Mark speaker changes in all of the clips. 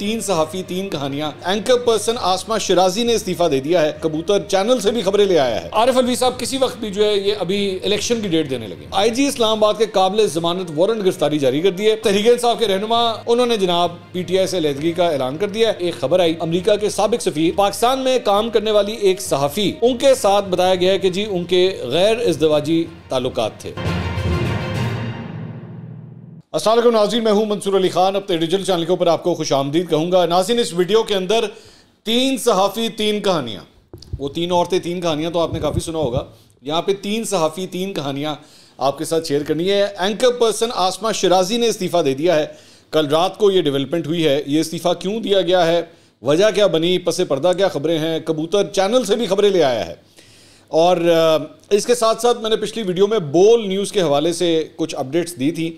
Speaker 1: तीन सहाफ़ी तीन कहानियां एंकर पर्सन आसमा शिराजी ने इस्तीफा दे दिया है कबूतर चैनल से भी खबरें ले आया है आरिफ अलवी साहब किसी वक्त भी जो है ये अभी इलेक्शन की डेट देने लगे आई जी इस्लामाबाद के काबिल जमानत वारंट गिरफ्तारी जारी कर दी है तहरीके साहब के रहनुमा उन्होंने जनाब पी टी आई से अलहदगी का ऐलान कर दिया एक खबर आई अमरीका के सबक सफी पाकिस्तान में काम करने वाली एक सहाफ़ी उनके साथ बताया गया है की जी उनके गैर इसदवाजी ताल्लुक थे असल नाज़िन मैं हूँ मंसूर अली खान अपने डिजिटल चैनल के ऊपर आपको खुश आमदीद कहूँगा नाजिन इस वीडियो के अंदर तीन सहाफ़ी तीन कहानियाँ वो तीन औरतें तीन कहानियाँ तो आपने काफ़ी सुना होगा यहाँ पे तीन सहाफ़ी तीन कहानियाँ आपके साथ शेयर करनी है एंकर पर्सन आसमा शराजी ने इस्तीफ़ा दे दिया है कल रात को ये डेवलपमेंट हुई है ये इस्तीफ़ा क्यों दिया गया है वजह क्या बनी पसे पर्दा क्या खबरें हैं कबूतर चैनल से भी खबरें ले आया है और इसके साथ साथ मैंने पिछली वीडियो में बोल न्यूज़ के हवाले से कुछ अपडेट्स दी थी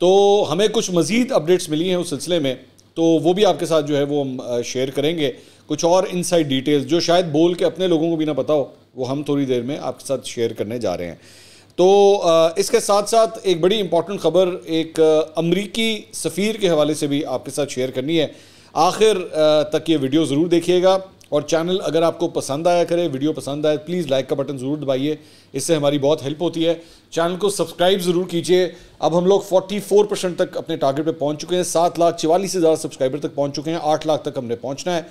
Speaker 1: तो हमें कुछ मज़ीद अपडेट्स मिली हैं उस सिलसिले में तो वो भी आपके साथ जो है वो हम शेयर करेंगे कुछ और इनसाइड डिटेल्स जो शायद बोल के अपने लोगों को भी ना पता हो वो हम थोड़ी देर में आपके साथ शेयर करने जा रहे हैं तो इसके साथ साथ एक बड़ी इंपॉर्टेंट खबर एक अमरीकी सफ़ीर के हवाले से भी आपके साथ शेयर करनी है आखिर तक ये वीडियो ज़रूर देखिएगा और चैनल अगर आपको पसंद आया करे वीडियो पसंद आए प्लीज़ लाइक का बटन ज़रूर दबाइए इससे हमारी बहुत हेल्प होती है चैनल को सब्सक्राइब ज़रूर कीजिए अब हम लोग 44 परसेंट तक अपने टारगेट पे पहुंच चुके हैं सात लाख चवालीस हज़ार सब्सक्राइबर तक पहुंच चुके हैं आठ लाख तक हमने पहुंचना है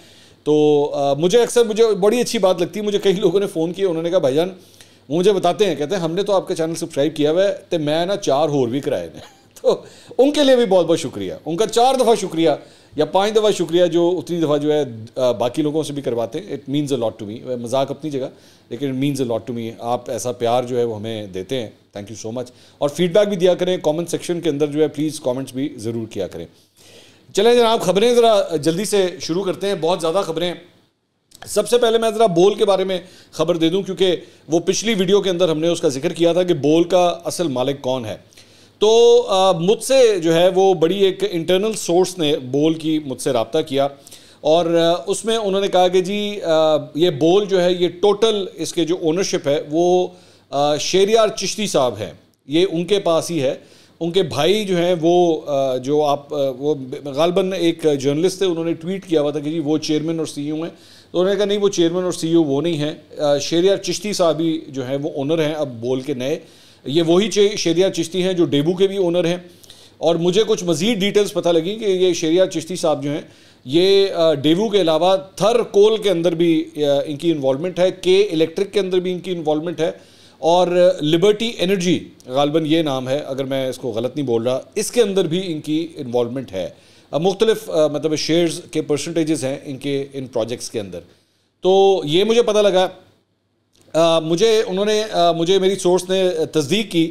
Speaker 1: तो आ, मुझे अक्सर मुझे बड़ी अच्छी बात लगती है मुझे कई लोगों ने फ़ोन किया उन्होंने कहा भाईजान वो मुझे बताते हैं कहते हैं हमने तो आपका चैनल सब्सक्राइब किया हुआ है तो मैं ना चार होर भी कराए थे तो उनके लिए भी बहुत बहुत शुक्रिया उनका चार दफ़ा शुक्रिया या पांच दफ़ा शुक्रिया जो उतनी दफ़ा जो है बाकी लोगों से भी करवाते हैं it means a lot to me मजाक अपनी जगह लेकिन it means a lot to me आप ऐसा प्यार जो है वो हमें देते हैं थैंक यू सो मच और फीडबैक भी दिया करें कॉमेंट सेक्शन के अंदर जो है प्लीज़ कॉमेंट्स भी ज़रूर किया करें चलें जनाब खबरें ज़रा जल्दी से शुरू करते हैं बहुत ज़्यादा खबरें सबसे पहले मैं ज़रा बोल के बारे में खबर दे दूँ क्योंकि वो पिछली वीडियो के अंदर हमने उसका जिक्र किया था कि बोल का असल मालिक कौन है तो मुझसे जो है वो बड़ी एक इंटरनल सोर्स ने बोल की मुझसे रबता किया और उसमें उन्होंने कहा कि जी ये बोल जो है ये टोटल इसके जो ओनरशिप है वो शेरियार चिश्ती साहब हैं ये उनके पास ही है उनके भाई जो हैं वो जो आप वो गालबन एक जर्नलिस्ट थे उन्होंने ट्वीट किया हुआ था कि जी वो चेयरमैन और सी e हैं तो उन्होंने कहा नहीं वो चेयरमैन और सी e वो नहीं हैं शेरियार चिश्ती साहब ही जो हैं वो ओनर हैं अब बोल के नए ये वही शेरिया चिश्ती हैं जो डेबू के भी ओनर हैं और मुझे कुछ मज़ीद डिटेल्स पता लगी कि ये शेरिया चिश्ती साहब जो हैं ये डेवू के अलावा थर कोल के अंदर भी इनकी इन्वॉलमेंट है के इलेक्ट्रिक के अंदर भी इनकी इन्वॉलमेंट है और लिबर्टी एनर्जी गालबन ये नाम है अगर मैं इसको गलत नहीं बोल रहा इसके अंदर भी इनकी इन्वॉलमेंट है मुख्तलिफ मतलब शेयर्स के परसेंटेज़ हैं इनके इन प्रोजेक्ट्स के अंदर तो ये मुझे पता लगा आ, मुझे उन्होंने आ, मुझे मेरी सोर्स ने तस्दीक की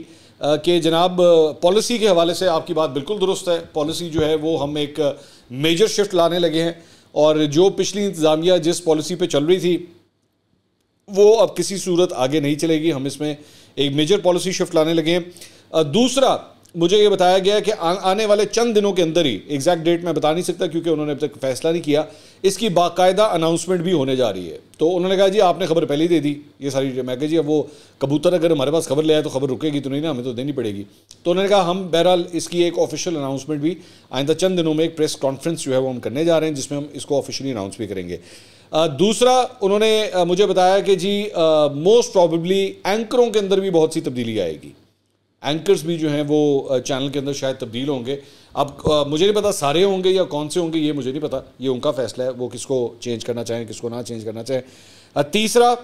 Speaker 1: कि जनाब पॉलिसी के हवाले से आपकी बात बिल्कुल दुरुस्त है पॉलिसी जो है वो हम एक मेजर शिफ्ट लाने लगे हैं और जो पिछली इंतज़ामिया जिस पॉलिसी पे चल रही थी वो अब किसी सूरत आगे नहीं चलेगी हम इसमें एक मेजर पॉलिसी शिफ्ट लाने लगे हैं दूसरा मुझे ये बताया गया कि आ, आने वाले चंद दिनों के अंदर ही एग्जैक्ट डेट मैं बता नहीं सकता क्योंकि उन्होंने अब तक फैसला नहीं किया इसकी बाकायदा अनाउंसमेंट भी होने जा रही है तो उन्होंने कहा जी आपने खबर पहले ही दे दी ये सारी मैं कह जी अब वो कबूतर अगर हमारे पास खबर ले आए तो खबर रुकेगी तो नहीं ना हमें तो देनी पड़ेगी तो उन्होंने कहा हम बहरहाल इसकी एक ऑफिशियल अनाउंसमेंट भी आइंदा चंद दिनों में एक प्रेस कॉन्फ्रेंस जो है वो हम करने जा रहे हैं जिसमें हम इसको ऑफिशियली अनाउंस भी करेंगे दूसरा उन्होंने मुझे बताया कि जी मोस्ट प्रॉबली एंकरों के अंदर भी बहुत सी तब्दीली आएगी एंकर्स भी जो हैं वो चैनल के अंदर शायद तब्दील होंगे अब मुझे नहीं पता सारे होंगे या कौन से होंगे ये मुझे नहीं पता ये उनका फैसला है वो किसको चेंज करना चाहें किसको ना चेंज करना चाहें तीसरा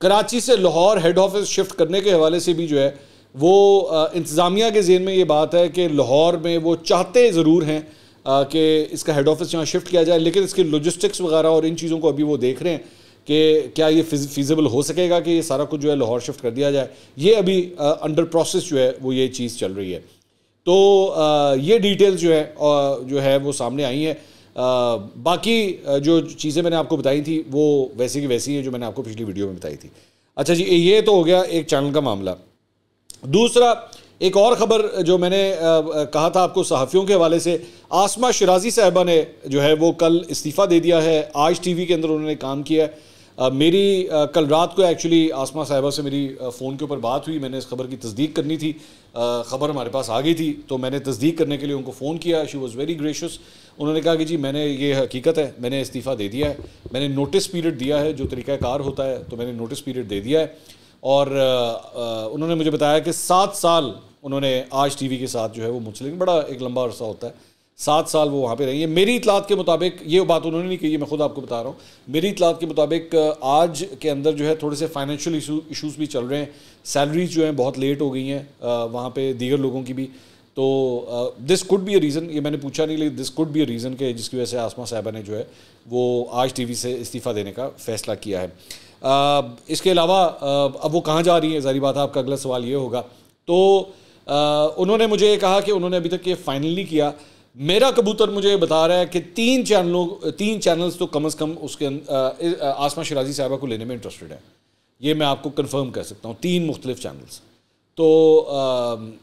Speaker 1: कराची से लाहौर हेड ऑफिस शिफ्ट करने के हवाले से भी जो है वो इंतज़ामिया के जेन में ये बात है कि लाहौर में वो चाहते ज़रूर हैं कि इसका हेड ऑफिस यहाँ शिफ्ट किया जाए लेकिन इसकी लॉजिस्टिक्स वगैरह और इन चीज़ों को अभी वो देख रहे हैं कि क्या ये फिजिबल हो सकेगा कि ये सारा कुछ जो है लाहौर शिफ्ट कर दिया जाए ये अभी अंडर प्रोसेस जो है वो ये चीज़ चल रही है तो आ, ये डिटेल्स जो है आ, जो है वो सामने आई हैं बाकी जो चीज़ें मैंने आपको बताई थी वो वैसी की वैसी है जो मैंने आपको पिछली वीडियो में बताई थी अच्छा जी ये तो हो गया एक चैनल का मामला दूसरा एक और ख़बर जो मैंने कहा था आपको सहाफ़ियों के हवाले से आसमा शराजी साहबा ने जो है वो कल इस्तीफ़ा दे दिया है आज टीवी के अंदर उन्होंने काम किया है मेरी कल रात को एक्चुअली आसमा साहिबा से मेरी फ़ोन के ऊपर बात हुई मैंने इस खबर की तस्दीक करनी थी ख़बर हमारे पास आ गई थी तो मैंने तस्दीक करने के लिए उनको फ़ोन किया शी वॉज़ वेरी ग्रेशियस उन्होंने कहा कि जी मैंने ये हकीकत है मैंने इस्तीफ़ा दे दिया है मैंने नोटिस पीरियड दिया है जो तरीक़ाकार होता है तो मैंने नोटिस पीरियड दे दिया है और उन्होंने मुझे बताया कि सात साल उन्होंने आज वी के साथ जो है वो मुंसलिक बड़ा एक लंबा अरसा होता है सात साल वो वहाँ पे रहेंगे मेरी इतलात के मुताबिक ये बात उन्होंने नहीं कही मैं खुद आपको बता रहा हूँ मेरी इतलात के मुताबिक आज के अंदर जो है थोड़े से फाइनेंशियल इशूज़ भी चल रहे हैं सैलरीज जो हैं बहुत लेट हो गई हैं वहाँ पे दीगर लोगों की भी तो this could be a reason ये मैंने पूछा नहीं लेकिन this could be a reason के जिसकी वजह से आसमा साहबा ने जो है वो आज टी से इस्तीफ़ा देने का फैसला किया है आ, इसके अलावा अब वो कहाँ जा रही हैं जारी बात है आपका अगला सवाल ये होगा तो आ, उन्होंने मुझे ये कहा कि उन्होंने अभी तक ये फाइनली किया मेरा कबूतर मुझे बता रहा है कि तीन चैनलों तीन चैनल्स तो कम अज़ कम उसके अं, आसमा शराजी साहबा को लेने में इंटरेस्टेड है ये मैं आपको कंफर्म कर सकता हूँ तीन मुख्तलिफ चैनल्स तो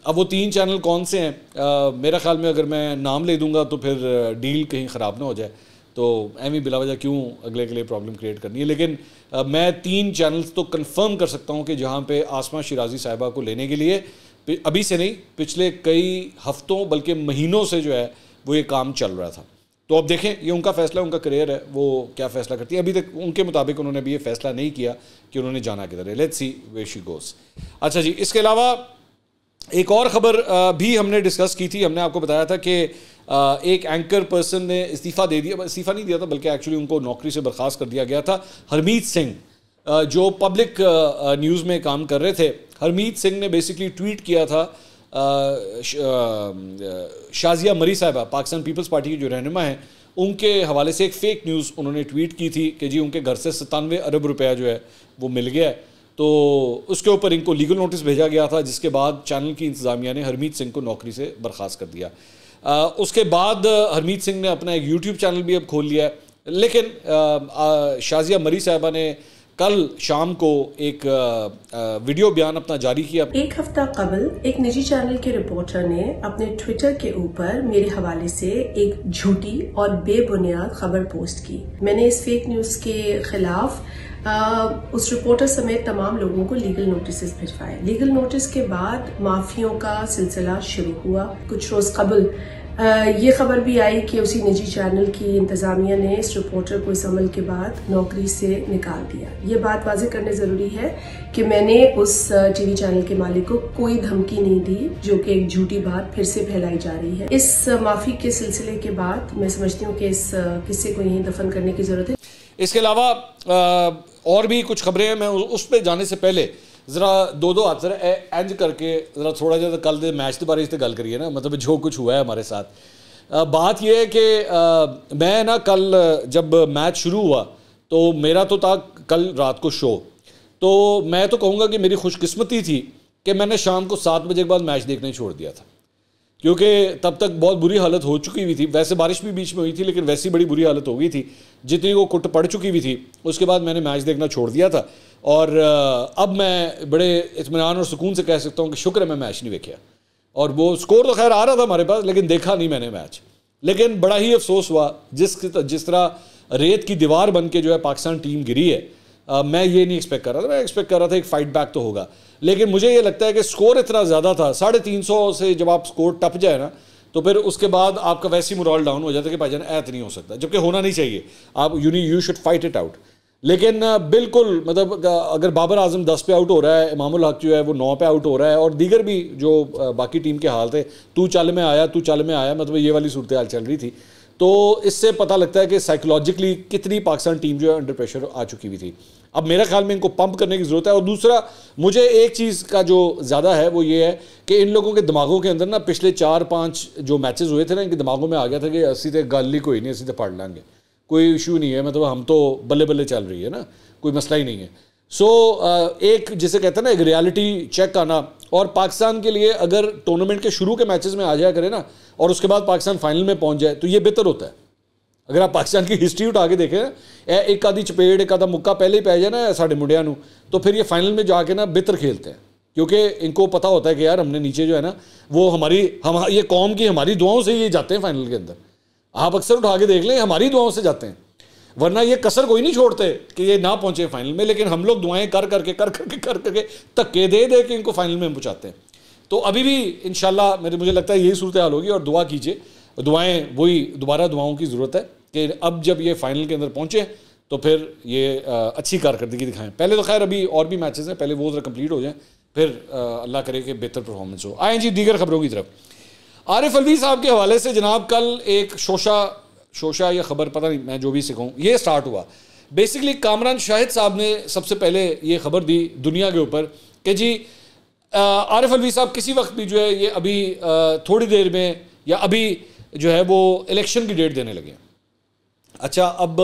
Speaker 1: अब वो तीन चैनल कौन से हैं मेरा ख्याल में अगर मैं नाम ले दूंगा तो फिर डील कहीं ख़राब ना हो जाए तो एम बिला वजह क्यों अगले के लिए प्रॉब्लम क्रिएट करनी है लेकिन मैं तीन चैनल्स तो कंफर्म कर सकता हूँ कि जहाँ पे आसमा शिराजी साहिबा को लेने के लिए अभी से नहीं पिछले कई हफ्तों बल्कि महीनों से जो है वो ये काम चल रहा था तो अब देखें ये उनका फैसला उनका करियर है वो क्या फैसला करती है अभी तक उनके मुताबिक उन्होंने अभी ये फैसला नहीं किया कि उन्होंने जाना किधर है let's see way she goes अच्छा जी इसके अलावा एक और ख़बर भी हमने डिस्कस की थी हमने आपको बताया था कि एक एंकर पर्सन ने इस्तीफ़ा दे दिया इस्तीफ़ा नहीं दिया था बल्कि एक्चुअली उनको नौकरी से बर्खास्त कर दिया गया था हरमीत सिंह जो पब्लिक न्यूज़ में काम कर रहे थे हरमीत सिंह ने बेसिकली ट्वीट किया था शाजिया मरी साहबा पाकिस्तान पीपल्स पार्टी की जो रहनुमा हैं उनके हवाले से एक फ़ेक न्यूज़ उन्होंने ट्वीट की थी कि जी उनके घर से सतानवे अरब रुपया जो है वो मिल गया है तो उसके ऊपर इनको लीगल नोटिस भेजा गया था जिसके बाद चैनल की इंतज़ामिया ने हरमीत सिंह को नौकरी से बर्खास्त कर दिया आ, उसके बाद हरमीत सिंह ने अपना एक यूट्यूब चैनल भी अब खोल लिया है लेकिन शाजिया मरी साहबा ने कल शाम को एक वीडियो बयान अपना जारी किया एक हफ्ता कबल एक निजी चैनल के रिपोर्टर ने अपने ट्विटर के ऊपर मेरे हवाले से एक झूठी और बेबुनियाद खबर पोस्ट की मैंने इस फेक न्यूज के खिलाफ आ, उस रिपोर्टर समेत तमाम लोगों को लीगल नोटिस भिजवाए लीगल नोटिस के बाद माफियों का सिलसिला शुरू हुआ कुछ रोज कबल ये खबर भी आई कि उसी निजी चैनल की इंतज़ामिया ने इस रिपोर्टर को इस अमल के बाद नौकरी से निकाल दिया ये बात वाज करने ज़रूरी है कि मैंने उस टीवी चैनल के मालिक को कोई धमकी नहीं दी जो कि एक झूठी बात फिर से फैलाई जा रही है इस माफ़ी के सिलसिले के बाद मैं समझती हूँ कि इस किस्से को यहीं दफन करने की ज़रूरत है इसके अलावा और भी कुछ खबरें हैं मैं उस पर जाने से पहले જરા દો દો આપ જરા એ ઇંજ करके જરા થોડા જ જ કાલ દે મેચ دوبارہ ઇસતે ગલ કરી હે ના મતલબ જો કુછ હુઆ હે હમારે સાથ વાત યે હે કે મે ના કલ જબ મેચ શુરુ ہوا તો મેરા તો તા કલ રાત કો શો તો મે તો કહુંગા કે મેરી ખુશકિસ્મતી થી કે મેને શામ કો 7 બજે બાદ મેચ દેખના છોડ દિયા થા ક્યોકી તબ તક બહોત બુરી હાલત હો ચુકી હી થી વૈસે બારિશ ભી બીચ મેં હોઈ થી લેકિન વૈસી બડી બુરી હાલત હો ગઈ થી જીતે કો કટ પડ ચુકી હી થી ઉસકે બાદ મેને મેચ દેખના છોડ દિયા થા और अब मैं बड़े इतमान और सुकून से कह सकता हूँ कि शुक्र है मैं मैच नहीं देखा और वो स्कोर तो खैर आ रहा था हमारे पास लेकिन देखा नहीं मैंने मैच लेकिन बड़ा ही अफसोस हुआ जिस जिस तरह रेत की दीवार बन के जो है पाकिस्तान टीम गिरी है आ, मैं ये नहीं एक्सपेक्ट कर रहा था मैं एक्सपेक्ट कर रहा था एक फाइट बैक तो होगा लेकिन मुझे ये लगता है कि स्कोर इतना ज़्यादा था साढ़े तीन सौ से जब आप स्कोर टप जाए ना तो फिर उसके बाद आपका वैसी ही मोरल डाउन हो जाता है कि भाई जान ऐत नहीं हो सकता जबकि होना नहीं चाहिए आप you you should fight it out लेकिन बिल्कुल मतलब अगर बाबर आजम दस पे आउट हो रहा है इमामुल हक जो है वो नौ पे आउट हो रहा है और दीगर भी जो बाकी टीम के हाल थे तू चाल में आया तू चाल में आया मतलब ये वाली सूरत हाल चल रही थी तो इससे पता लगता है कि साइकोलॉजिकली कितनी पाकिस्तान टीम जो है अंडर प्रेशर आ चुकी हुई थी अब मेरे ख्याल में इनको पंप करने की ज़रूरत है और दूसरा मुझे एक चीज़ का जो ज़्यादा है वो ये है कि इन लोगों के दिमागों के अंदर ना पिछले चार पाँच जो मैचेज हुए थे ना इनके दिमागों में आ गया था कि असी तो गल ही कोई नहीं असी तो पढ़ लेंगे कोई इशू नहीं है मतलब हम तो बल्ले बल्ले चल रही है ना कोई मसला ही नहीं है सो so, एक जिसे कहते हैं ना एक रियलिटी चेक आना और पाकिस्तान के लिए अगर टूर्नामेंट के शुरू के मैचेस में आ जाया करें ना और उसके बाद पाकिस्तान फाइनल में पहुंच जाए तो ये बेहतर होता है अगर आप पाकिस्तान की हिस्ट्री उठा के देखें ना ਆਦੀ ਚਪੇੜ ਇੱਕ ਆਦਾ ਮੁੱਕਾ ਪਹਿਲੇ ਹੀ ਪੈ ਜਾਏ ਨਾ ਸਾਡੇ ਮੁੰਡਿਆਂ ਨੂੰ ਤਾਂ ਫਿਰ ਇਹ ਫਾਈਨਲ ਮੇ ਜਾ ਕੇ ਨਾ ਬਿਹਤਰ हैं क्योंकि इनको पता होता है कि यार हमने नीचे जो है ना वो हमारी हम ये कौम की हमारी दुआओं से ही जाते हैं फाइनल के अंदर आप अक्सर उठा के देख लें हमारी दुआओं से जाते हैं वरना ये कसर कोई नहीं छोड़ते कि ये ना पहुंचे फाइनल में लेकिन हम लोग दुआएं कर करके कर करके कर करके धक्के दे दे के इनको फाइनल में पहुँचाते हैं तो अभी भी इन मेरे मुझे लगता है यही सूरत हाल होगी और दुआ कीजिए दुआएं वही दोबारा दुआओं की ज़रूरत है कि अब जब ये फाइनल के अंदर पहुँचे तो फिर ये अच्छी कारकर्दगी दिखाएं पहले तो खैर अभी और भी मैचेस हैं पहले वो ज़रा कंप्लीट हो जाए फिर अल्लाह करे कि बेहतर परफॉर्मेंस हो आए जी दीगर खबरों की तरफ आरिफ अलवी साहब के हवाले से जनाब कल एक शोशा शोशा या खबर पता नहीं मैं जो भी सीखूँ ये स्टार्ट हुआ बेसिकली कामरान शाहिद साहब ने सबसे पहले ये खबर दी दुनिया के ऊपर कि जी आरिफ अलवी साहब किसी वक्त भी जो है ये अभी थोड़ी देर में या अभी जो है वो इलेक्शन की डेट देने लगे अच्छा अब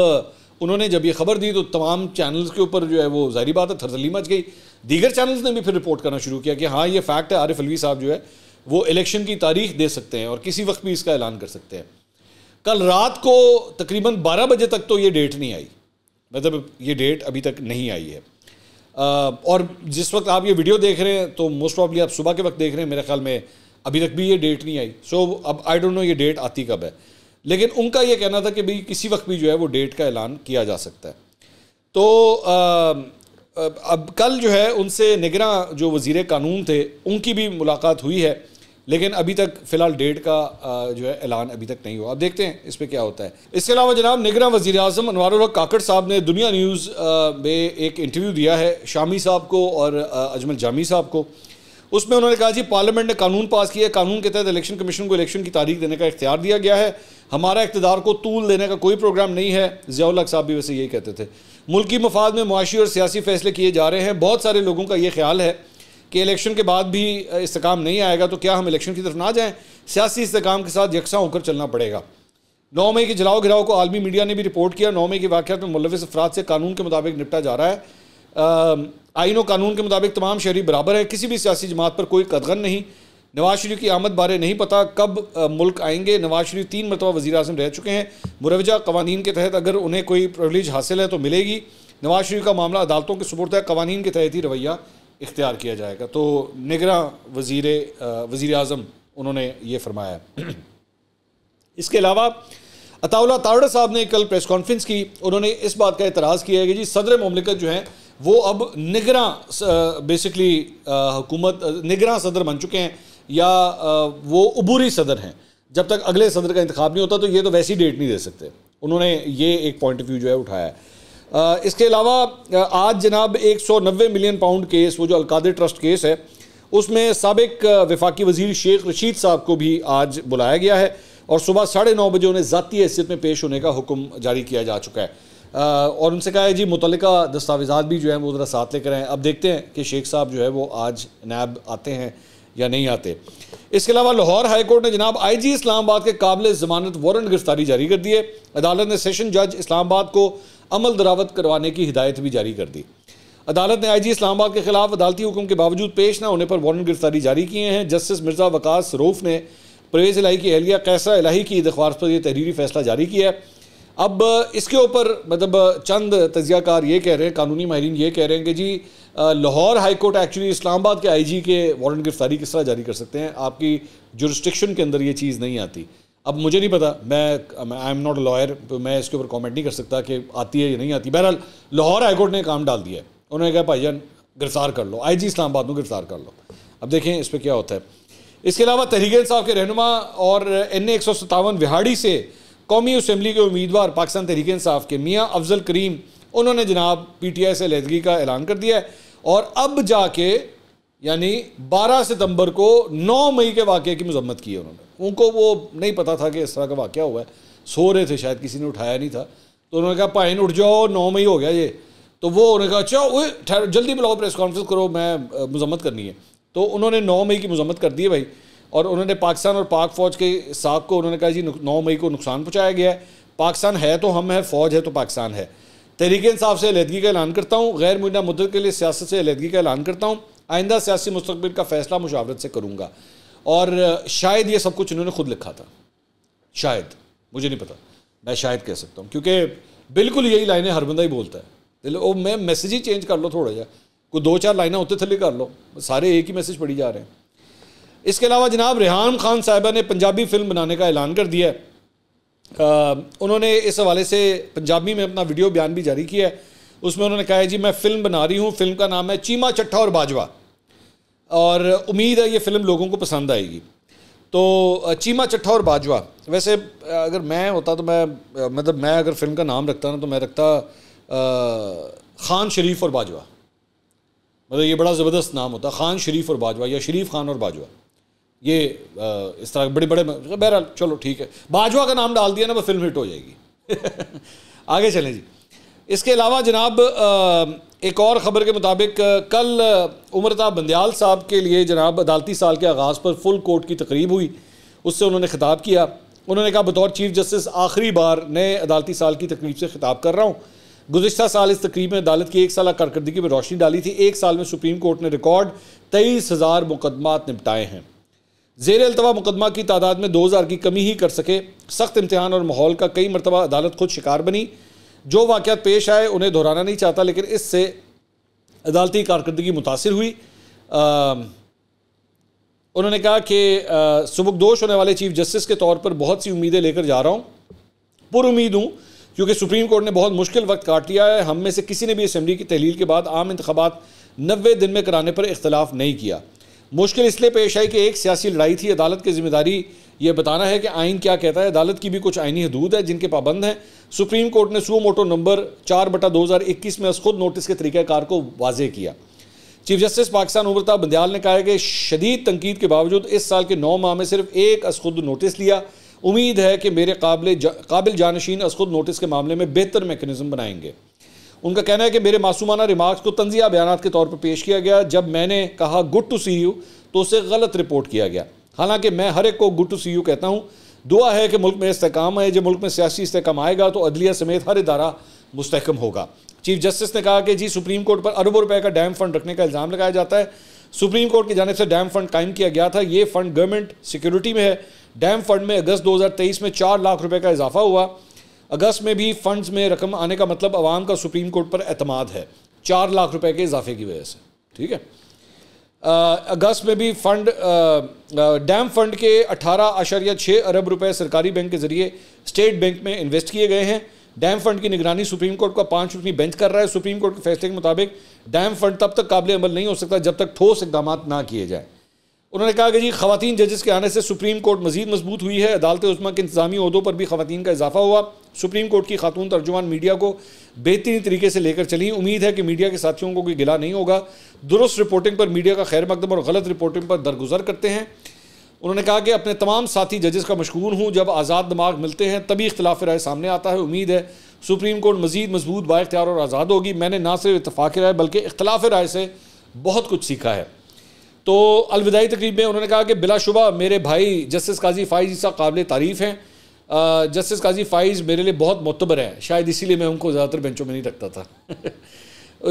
Speaker 1: उन्होंने जब ये खबर दी तो तमाम चैनल्स के ऊपर जो है वो जाहिर बात है थरजली मच गई दीगर चैनल्स ने भी फिर रिपोर्ट करना शुरू किया कि हाँ ये फैक्ट है आरिफ अलवी साहब जो है वो इलेक्शन की तारीख दे सकते हैं और किसी वक्त भी इसका ऐलान कर सकते हैं कल रात को तकरीबन 12 बजे तक तो ये डेट नहीं आई मतलब ये डेट अभी तक नहीं आई है आ, और जिस वक्त आप ये वीडियो देख रहे हैं तो मोस्ट ऑफली आप सुबह के वक्त देख रहे हैं मेरे ख्याल में अभी तक भी ये डेट नहीं आई सो so, अब आई डोंट नो ये डेट आती कब है लेकिन उनका ये कहना था कि भाई किसी वक्त भी जो है वो डेट का ऐलान किया जा सकता है तो आ, अब कल जो है उनसे निगरान जो वज़ी कानून थे उनकी भी मुलाकात हुई है लेकिन अभी तक फ़िलहाल डेट का जो है ऐलान अभी तक नहीं हुआ अब देखते हैं इस पर क्या होता है इसके अलावा जनाब निगरान वजी अजम अनवर काकड़ साहब ने दुनिया न्यूज़ में एक इंटरव्यू दिया है शामी साहब को और अजमल जामी साहब को उसमें उन्होंने कहा जी पार्लियामेंट ने कानून पास किया कानून के तहत इलेक्शन कमीशन को इलेक्शन की तारीख देने का इख्तियार दिया गया है हमारा इकतदार को तूल देने का कोई प्रोग्राम नहीं है जियाउल साहब भी वैसे यही कहते थे मुल्की मफाद में मुआशी और सियासी फैसले किए जा रहे हैं बहुत सारे लोगों का ये ख्याल है कि इलेक्शन के बाद भी इसकाम नहीं आएगा तो क्या हम इलेक्शन की तरफ ना जाएं सियासी इसकाम के साथ यकसा होकर चलना पड़ेगा नौ मई के जलाओ घिराव को आलमी मीडिया ने भी रिपोर्ट किया नौ मई के वाक्यात में मुलविस अफराद से कानून के मुताबिक निपटा जा रहा है आइन और कानून के मुताबिक तमाम शहरी बराबर हैं किसी भी सियासी जमात पर कोई कदगन नहीं नवाज शरीफ की आमद बारे नहीं पता कब मुल्क आएंगे नवाज शरीफ तीन मरतबा वजी अजम रह चुके हैं मुरवजा कवानीन के तहत अगर उन्हें कोई प्रिवलेज हासिल है तो मिलेगी नवाज शरीफ का मामला अदालतों के सबूत है कवानीन के तहत ही रवैया इख्तियार किया जाएगा तो निगरा वजीर वज़ी अजम उन्होंने ये फरमाया इसके अलावा अताउल्ला तावड़ा साहब ने कल प्रेस कॉन्फ्रेंस की उन्होंने इस बात का एतराज़ किया है कि जी सदर ममलिकत जो हैं वो अब निगरा बेसिकली हुकूमत निगरा सदर बन चुके हैं या वो अबूरी सदर हैं जब तक अगले सदर का इंतखब नहीं होता तो ये तो वैसी डेट नहीं दे सकते उन्होंने ये एक पॉइंट ऑफ व्यू जो है उठाया है इसके अलावा आज जनाब 190 मिलियन पाउंड केस वो जो अलकादे ट्रस्ट केस है उसमें सबक वफाकी वजीर शेख रशीद साहब को भी आज बुलाया गया है और सुबह साढ़े नौ बजे उन्हें ज़ाती हैसियत में पेश होने का हुक्म जारी किया जा चुका है और उनसे कहा है जी मुतल दस्तावेज़ा भी जो है वो ज़रा साथ लेकर आए अब देखते हैं कि शेख साहब जो है वो आज नैब आते हैं या नहीं आते इसके अलावा लाहौर हाईकोर्ट ने जनाब आई जी इस्लामाबाद के काबिल ज़मानत वारंट गिरफ्तारी जारी कर दी है अदालत ने सेशन जज इस्लामाबाद को અમલ દરાવત કરવાને કી હિદાયત ભી જારી કર દી. અદાલત ને આઈએજી اسلام آباد કે ખિલાફ અદાલતી હુકમ કે બાવજોદ پیش ના હોને પર વોરંટ ગિરફતારી જારી કીયે હે જસ્ટિસ મિર્ઝા વકાસ રુફ ને પ્રવેઝ ઇલાહી કે એલિયા કૈસા ઇલાહી કી ઇદખવાર પર યે તહરીરી ફેસલા જારી કિયા હે. અબ ઇસકે ઉપર મતલબ ચંદ તઝિયાકાર યે કહે રહે હે કાનૂની માહિરિન યે કહે રહે હે કે જી Lahore high court actually Islamabad કે આઈએજી કે વોરંટ ગિરફતારી કિસ તરહ જારી કર સકતે હે આપકી જ્યુરિસ્ડિક્શન કે અંદર યે ચીઝ નહીં આતી. अब मुझे नहीं पता मैं I am not a lawyer मैं इसके ऊपर कमेंट नहीं कर सकता कि आती है या नहीं आती बहरहाल लाहौर हाईकोर्ट ने काम डाल दिया है उन्होंने कहा भाई जान गिरफ्तार कर लो आई जी इस्लामाबाद में गिरफ्तार कर लो अब देखें इस पर क्या होता है इसके अलावा तहरीक साहब के रहनुमा और एन एक सौ सतावन विहाड़ी से कौमी असम्बली के उम्मीदवार पाकिस्तान तहरीक इंसाफ के मियाँ अफजल करीम उन्होंने जनाब पी टी आई से लहदगी का ऐलान कर दिया है और अब जाके यानी बारह सितंबर को नौ मई के वाक़े की मजम्मत की है उन्होंने उनको वो नहीं पता था कि इस तरह का वाक्य हुआ है सो रहे थे शायद किसी ने उठाया नहीं था तो उन्होंने कहा पाइन उठ जाओ नौ में ही हो गया ये तो वो उन्होंने कहा अच्छा वो ठहर जल्दी बुलाओ प्रेस कॉन्फ्रेंस करो मैं मजम्मत करनी है तो उन्होंने नौ मई की मजम्मत कर दी है भाई और उन्होंने पाकिस्तान और पाक फ़ौज के साथ को उन्होंने कहा जी नौ मई को नुकसान पहुँचाया गया है पाकिस्तान है तो हम है फ़ौज है तो पाकिस्तान है तहरीक इंसाफ से अलीदगी का ऐलान करता हूँ गैर मुना मुद्दत के लिए सियासत से अलीदगी का ऐलान करता हूँ आइंदा सियासी मुस्तबिल का फ़ैसला मुशावरत से करूँगा और शायद ये सब कुछ इन्होंने खुद लिखा था शायद मुझे नहीं पता मैं शायद कह सकता हूँ क्योंकि बिल्कुल यही लाइनें हर बंदा ही बोलता है ओ मैं मैसेज ही चेंज कर लो थोड़ा जा कोई दो चार लाइनें होते थले कर लो सारे एक ही मैसेज पढ़ी जा रहे हैं इसके अलावा जनाब रेहान खान साहबा ने पंजाबी फिल्म बनाने का ऐलान कर दिया है उन्होंने इस हवाले से पंजाबी में अपना वीडियो बयान भी जारी किया है उसमें उन्होंने कहा है जी मैं फ़िल्म बना रही हूँ फिल्म का नाम है चीमा चट्ठा और बाजवा और उम्मीद है ये फ़िल्म लोगों को पसंद आएगी तो चीमा चट्ठा और बाजवा वैसे अगर मैं होता तो मैं मतलब मैं अगर फिल्म का नाम रखता ना तो मैं रखता ख़ान शरीफ और बाजवा मतलब ये बड़ा ज़बरदस्त नाम होता ख़ान शरीफ और बाजवा या शरीफ खान और बाजवा ये इस तरह बड़े बड़े बहरहाल चलो ठीक है बाजवा का नाम डाल दिया ना वो फिल्म हिट हो जाएगी आगे चलें जी इसके अलावा जनाब एक और ख़बर के मुताबिक कल उम्रता बंदयाल साहब के लिए जनाब अदालती साल के आगाज़ पर फुल कोर्ट की तकरीब हुई उससे उन्होंने खिताब किया उन्होंने कहा बतौर चीफ जस्टिस आखिरी बार नए अदालती साल की तकरीब से खिताब कर रहा हूँ गुजशत साल इस तकरीब में अदालत की एक साल कारकर्दगी में रोशनी डाली थी एक साल में सुप्रीम कोर्ट ने रिकॉर्ड तेईस हज़ार मुकदमात निपटाए हैं जेर अलतवा मुकदमा की तादाद में दो हज़ार की कमी ही कर सके सख्त इम्तहान और माहौल का कई मरतबा अदालत खुद शिकार बनी जो वाक़ पेश आए उन्हें दोहराना नहीं चाहता लेकिन इससे अदालती कारकर्दगी मुतासर हुई आ, उन्होंने कहा कि सबकदोश होने वाले चीफ जस्टिस के तौर पर बहुत सी उम्मीदें लेकर जा रहा हूँ पुर उम्मीद हूँ क्योंकि सुप्रीम कोर्ट ने बहुत मुश्किल वक्त काट लिया है हम में से किसी ने भी असम्बली की तहलील के बाद आम इंतबात नबे दिन में कराने पर इख्तलाफ नहीं किया मुश्किल इसलिए पेश आई कि एक सियासी लड़ाई थी अदालत की जिम्मेदारी ये बताना है कि आइन क्या कहता है अदालत की भी कुछ आइनी हदूद है जिनके पाबंद हैं सुप्रीम कोर्ट ने सुओ मोटो नंबर चार बटा दो हज़ार इक्कीस में खुद नोटिस के तरीक़ाकार को वाजे किया चीफ जस्टिस पाकिस्तान उम्रता बंदयाल ने कहा है कि शदीद तनकीद के बावजूद इस साल के नौ माह में सिर्फ एक असखुद नोटिस लिया उम्मीद है कि मेरे काबिल जा, काबिल जानशीन असखुद नोटिस के मामले में बेहतर मेकनिज़म बनाएंगे उनका कहना है कि मेरे मासूमाना रिमार्क्स को तंजिया बयान के तौर पर पेश किया गया जब मैंने कहा गुड टू सी यू तो उसे गलत रिपोर्ट किया गया हालांकि मैं हर एक को गुड टू सी यू कहता हूँ दुआ है कि मुल्क में इसकाम है जब मुल्क में सियासी इसकाम आएगा तो अदलिया समेत हर इदारा मुस्तकम होगा चीफ जस्टिस ने कहा कि जी सुप्रीम कोर्ट पर अरबों रुपए का डैम फंड रखने का इल्ज़ाम लगाया जाता है सुप्रीम कोर्ट की जानब से डैम फंड कायम किया गया था ये फंड गवर्नमेंट सिक्योरिटी में है डैम फंड में अगस्त 2023 में चार लाख रुपए का इजाफा हुआ अगस्त में भी फंड्स में रकम आने का मतलब अवाम का सुप्रीम कोर्ट पर अतमाद है चार लाख रुपए के इजाफे की वजह से ठीक है अगस्त में भी फंड डैम फंड के अठारह आशारिया छः अरब रुपए सरकारी बैंक के जरिए स्टेट बैंक में इन्वेस्ट किए गए हैं डैम फंड की निगरानी सुप्रीम कोर्ट का पाँच रुपये बेंच कर रहा है सुप्रीम कोर्ट के फैसले के मुताबिक डैम फंड तब तक काबिल अमल नहीं हो सकता जब तक ठोस इकदाम ना किए जाएँ उन्होंने कहा कि जी खातन जजेस के आने से सुप्रीम कोर्ट मजीद मजबूत हुई है अदालत उस्मा के इंतजामी अहदों पर भी खातन का इजाफा हुआ सुप्रीम कोर्ट की खातून तर्जुमान मीडिया को बेहतरीन तरीके से लेकर चली उम्मीद है कि मीडिया के साथियों को कोई गिला नहीं होगा दुरुस्त रिपोर्टिंग पर मीडिया का खैर मकदम और गलत रिपोर्टिंग पर दरगुजर करते हैं उन्होंने कहा कि अपने तमाम साथी जजेस का मशहूर हूँ जब आज़ाद दिमाग मिलते हैं तभी इख्तलाफ राय सामने आता है उम्मीद है सुप्रीम कोर्ट मजीद मजबूत बाख्तियार और आज़ाद होगी मैंने ना सिर्फ इतफाक़ राय बल्कि इख्तलाफ राय से बहुत कुछ सीखा है तो अलविदाई तकरीब में उन्होंने कहा कि बिलाशुबा मेरे भाई जस्टिस काजी फ़ाइज़ ईसा काबिल तारीफ़ हैं जस्टिस काजी फ़ाइज़ मेरे लिए बहुत मतबर है शायद इसीलिए मैं उनको ज़्यादातर बेंचों में नहीं रखता था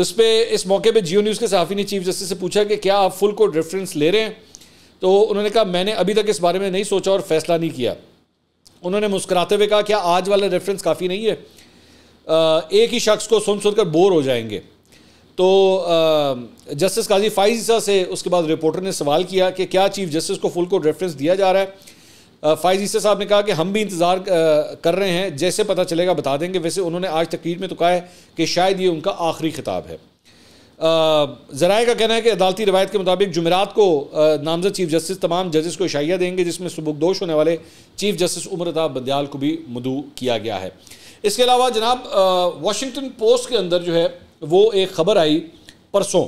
Speaker 1: उस पर इस मौके पर जियो न्यूज़ के सहाफ़ी ने चीफ जस्टिस से पूछा कि क्या आप फुल कोर्ट रेफरेंस ले रहे हैं तो उन्होंने कहा मैंने अभी तक इस बारे में नहीं सोचा और फैसला नहीं किया उन्होंने मुस्कुराते हुए कहा क्या आज वाला रेफरेंस काफ़ी नहीं है एक ही शख्स को सुन सुनकर बोर हो जाएंगे तो जस्टिस काजी फाइजा से उसके बाद रिपोर्टर ने सवाल किया कि क्या चीफ जस्टिस को फुल कोर्ट रेफरेंस दिया जा रहा है फाइजीसा साहब ने कहा कि हम भी इंतज़ार कर रहे हैं जैसे पता चलेगा बता देंगे वैसे उन्होंने आज तकरीर में तो कहा है कि शायद ये उनका आखिरी खिताब है ज़राए का कहना है कि अदालती रवायत के मुताबिक जुमेरात को नामजद चीफ जस्टिस तमाम जजेस को इशाइया देंगे जिसमें सुबकदोश होने वाले चीफ जस्टिस उमर अताब बंदयाल को भी मदू किया गया है इसके अलावा जनाब वाशिंगटन पोस्ट के अंदर जो है तो वो एक ख़बर आई परसों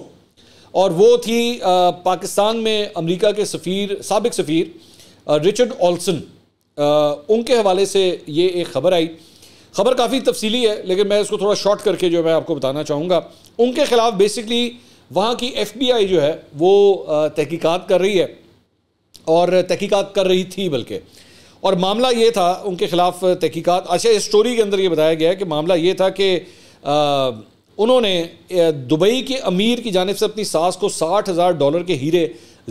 Speaker 1: और वो थी आ, पाकिस्तान में अमेरिका के सफ़ीर सबक सफ़ीर रिचर्ड ऑल्सन उनके हवाले से ये एक ख़बर आई ख़बर काफ़ी तफसीली है लेकिन मैं इसको थोड़ा शॉर्ट करके जो मैं आपको बताना चाहूँगा उनके ख़िलाफ़ बेसिकली वहाँ की एफ बी आई जो है वो तहकीक़ात कर रही है और तहकीक़ात कर रही थी बल्कि और मामला ये था उनके ख़िलाफ़ तहकीक़ात अच्छा इस स्टोरी के अंदर ये बताया गया है कि मामला ये था कि उन्होंने दुबई के अमीर की जानब से अपनी सास को साठ हज़ार डॉलर के हीरे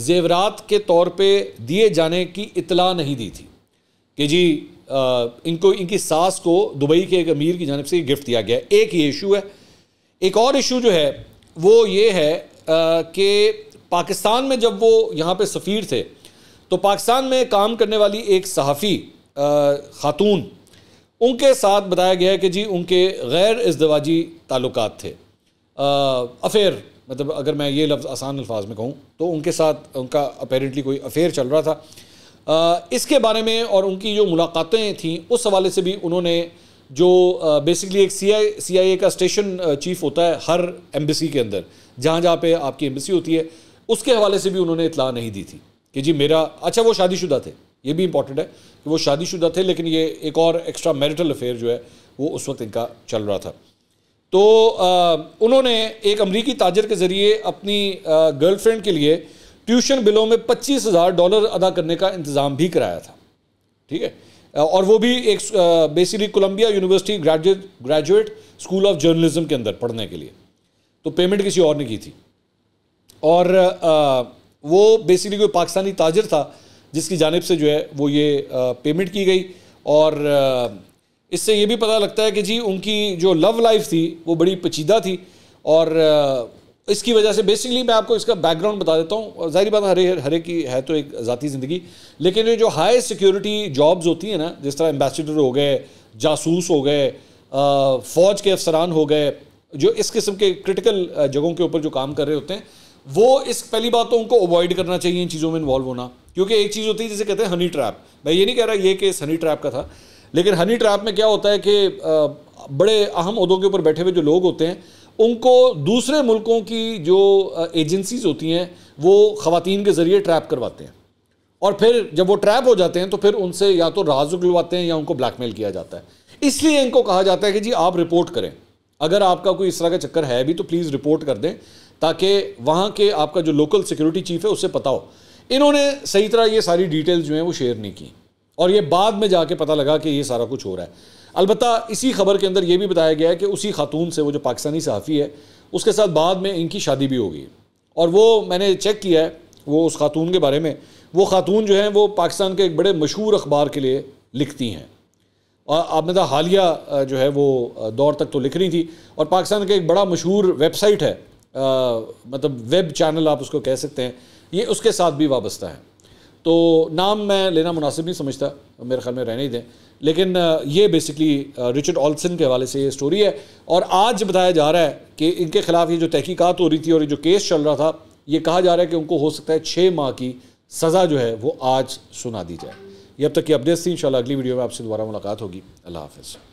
Speaker 1: जेवरात के तौर पे दिए जाने की इतला नहीं दी थी कि जी आ, इनको इनकी सास को दुबई के एक अमीर की जानब से गिफ्ट दिया गया एक ये इशू है एक और इशू जो है वो ये है कि पाकिस्तान में जब वो यहाँ पे सफ़ीर थे तो पाकिस्तान में काम करने वाली एक सहाफ़ी ख़ातून उनके साथ बताया गया है कि जी उनके गैर इसदवाजी ताल्लुक थे अफ़ेयर मतलब अगर मैं ये लफ्ज़ आसान अल्फाज में कहूँ तो उनके साथ उनका अपेरेंटली कोई अफ़ेयर चल रहा था आ, इसके बारे में और उनकी जो मुलाकातें थीं उस हवाले से भी उन्होंने जो बेसिकली एक सी आई सी आई ए का स्टेशन चीफ होता है हर एम्बेसी के अंदर जहाँ जहाँ पे आपकी एम्बेसी होती है उसके हवाले से भी उन्होंने इतला नहीं दी थी कि जी मेरा अच्छा वो शादीशुदा थे ये भी इंपॉर्टेंट है कि वो शादीशुदा थे लेकिन ये एक और एक्स्ट्रा मैरिटल अफेयर जो है वो उस वक्त इनका चल रहा था तो आ, उन्होंने एक अमरीकी ताजर के ज़रिए अपनी गर्लफ्रेंड के लिए ट्यूशन बिलों में पच्चीस हज़ार डॉलर अदा करने का इंतज़ाम भी कराया था ठीक है और वो भी एक basically Columbia University graduate graduate school of journalism के अंदर पढ़ने के लिए तो पेमेंट किसी और ने की थी और आ, वो बेसिकली कोई पाकिस्तानी ताजर था जिसकी जानब से जो है वो ये पेमेंट की गई और इससे ये भी पता लगता है कि जी उनकी जो लव लाइफ थी वो बड़ी पचीदा थी और इसकी वजह से बेसिकली मैं आपको इसका बैकग्राउंड बता देता हूँ जाहिर बात हरे हरे की है तो एक ज़ाती ज़िंदगी लेकिन जो हाई सिक्योरिटी जॉब्स होती हैं ना जिस तरह एम्बेसडर हो गए जासूस हो गए फ़ौज के अफसरान हो गए जो इस किस्म के क्रिटिकल जगहों के ऊपर जो काम कर रहे होते हैं वो इस पहली बात तो उनको अवॉइड करना चाहिए इन चीज़ों में इन्वॉल्व होना क्योंकि एक चीज़ होती है जिसे कहते हैं हनी ट्रैप मैं ये नहीं कह रहा ये केस हनी ट्रैप का था लेकिन हनी ट्रैप में क्या होता है कि बड़े अहम उहदों के ऊपर बैठे हुए जो लोग होते हैं उनको दूसरे मुल्कों की जो एजेंसीज होती हैं वो ख़वातीन के ज़रिए ट्रैप करवाते हैं और फिर जब वो ट्रैप हो जाते हैं तो फिर उनसे या तो राज उगलवाते हैं या उनको ब्लैकमेल किया जाता है इसलिए इनको कहा जाता है कि जी आप रिपोर्ट करें अगर आपका कोई इस तरह का चक्कर है भी तो प्लीज़ रिपोर्ट कर दें ताकि वहाँ के आपका जो लोकल सिक्योरिटी चीफ है उससे पता हो इन्होंने सही तरह ये सारी डिटेल्स जो हैं वो शेयर नहीं की और ये बाद में जाके पता लगा कि ये सारा कुछ हो रहा है अलबत् इसी खबर के अंदर ये भी बताया गया है कि उसी खातून से वो जो पाकिस्तानी सहाफ़ी है उसके साथ बाद में इनकी शादी भी हो गई और वो मैंने चेक किया है वो उस खातून के बारे में वो खातून जो हैं वो पाकिस्तान के एक बड़े मशहूर अखबार के लिए लिखती हैं और आपने हालिया जो है वो दौर तक तो लिख रही थी और पाकिस्तान का एक बड़ा मशहूर वेबसाइट है मतलब वेब चैनल आप उसको कह सकते हैं ये उसके साथ भी वाबस्ता है तो नाम मैं लेना मुनासिब नहीं समझता मेरे ख्याल में रहने ही दें लेकिन ये बेसिकली रिचर्ड ऑल्सन के हवाले से ये स्टोरी है और आज बताया जा रहा है कि इनके ख़िलाफ़ ये जो तहकीक़ात हो रही थी और ये जो केस चल रहा था ये कहा जा रहा है कि उनको हो सकता है छः माह की सज़ा जो है वो आज सुना दी जाए ये अब तक की अपडेट्स थी इन अगली वीडियो में आपसे दोबारा मुलाकात होगी अल्लाह हाफिज़